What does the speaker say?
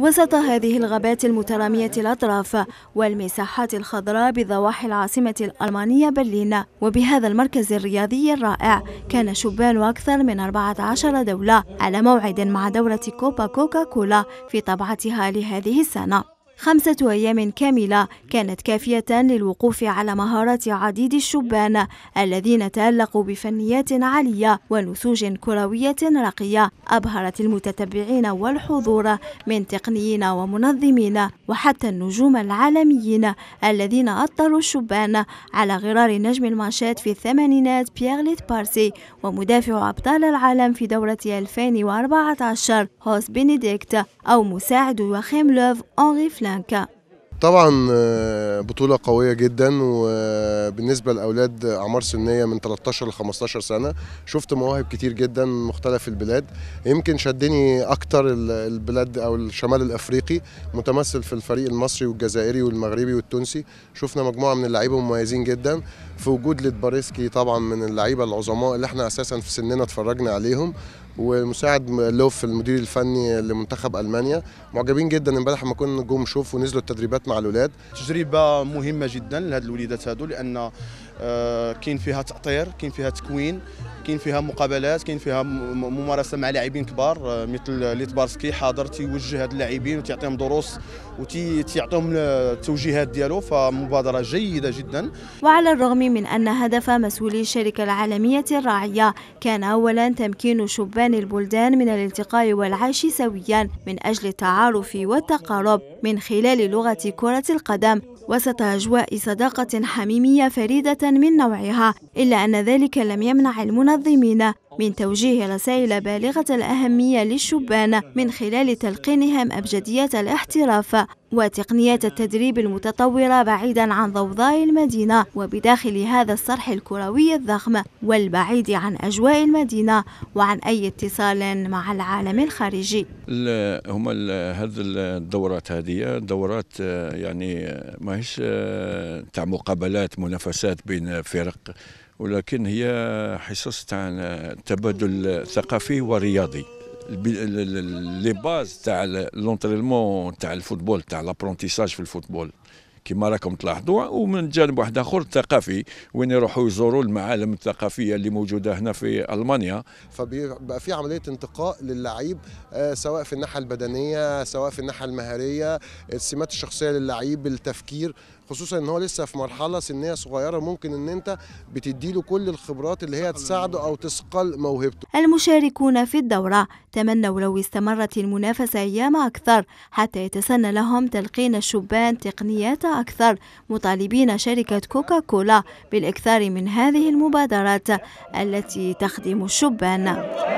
وسط هذه الغابات المترامية الأطراف والمساحات الخضراء بضواحي العاصمة الألمانية برلين وبهذا المركز الرياضي الرائع كان شبان أكثر من 14 دولة على موعد مع دورة كوبا كوكا كولا في طبعتها لهذه السنة خمسة أيام كاملة كانت كافية للوقوف على مهارات عديد الشبان الذين تألقوا بفنيات عالية ونسوج كروية راقية أبهرت المتتبعين والحضور من تقنيين ومنظمين وحتى النجوم العالميين الذين أطلوا الشبان على غرار نجم المانشات في الثمانينات بيغليت بارسي ومدافع أبطال العالم في دورة 2014 هوس بينيديكت أو مساعد وخيم لوف أنغي فلان هناك طبعا آه، بطولة قوية جدا وبالنسبة لأولاد أعمار سنية من 13 ل 15 سنة شفت مواهب كتير جدا من مختلف البلاد يمكن شدني أكتر البلاد أو الشمال الأفريقي متمثل في الفريق المصري والجزائري والمغربي والتونسي شفنا مجموعة من اللعيبة مميزين جدا في وجود لتباريسكي طبعا من اللعيبة العظماء اللي احنا أساسا في سننا اتفرجنا عليهم ومساعد لوف المدير الفني لمنتخب المانيا معجبين جدا امبارح لما كنا جم نشوف ونزلوا التدريبات مع الاولاد تجربه مهمه جدا لهاد الوليدات هذو لان آه، كاين فيها تاطير كاين فيها تكوين كاين فيها مقابلات كاين فيها ممارسه مع لاعبين كبار آه، مثل ليتبارسكي حاضر تيوجه هاد اللاعبين وتيعطيهم دروس وتيعطيهم التوجيهات ديالو فمبادره جيده جدا وعلى الرغم من ان هدف مسؤولي الشركه العالميه الراعيه كان اولا تمكين شبان البلدان من الالتقاء والعيش سويا من اجل التعارف والتقارب من خلال لغة كرة القدم وسط أجواء صداقة حميمية فريدة من نوعها إلا أن ذلك لم يمنع المنظمين من توجيه رسائل بالغة الأهمية للشبان من خلال تلقينهم أبجديات الاحتراف وتقنيات التدريب المتطورة بعيدا عن ضوضاء المدينة وبداخل هذا الصرح الكروي الضخم والبعيد عن أجواء المدينة وعن أي اتصال مع العالم الخارجي هما هذه الدورات هذه دورات آه، يعني ماهيش آه، تاع مقابلات منافسات بين فرق ولكن هي حصص تاع تبادل ثقافي ورياضي لي باز تاع لونترينمون تاع الفوتبول تاع لابرونتيساج في الفوتبول كما راكم تلاحظوا ومن جانب واحد اخر ثقافي وين يروحوا يزوروا المعالم الثقافيه اللي موجوده هنا في المانيا فبيبقى في عمليه انتقاء للعيب آه، سواء في الناحيه البدنيه سواء في الناحيه المهاريه السمات الشخصيه للعيب التفكير خصوصا ان هو لسه في مرحله سنيه صغيره ممكن ان انت بتدي له كل الخبرات اللي هي تساعده او تثقل موهبته المشاركون في الدوره تمنوا لو استمرت المنافسه ايام اكثر حتى يتسنى لهم تلقين الشبان تقنيات اكثر مطالبين شركه كوكا كولا بالاكثار من هذه المبادرات التي تخدم الشبان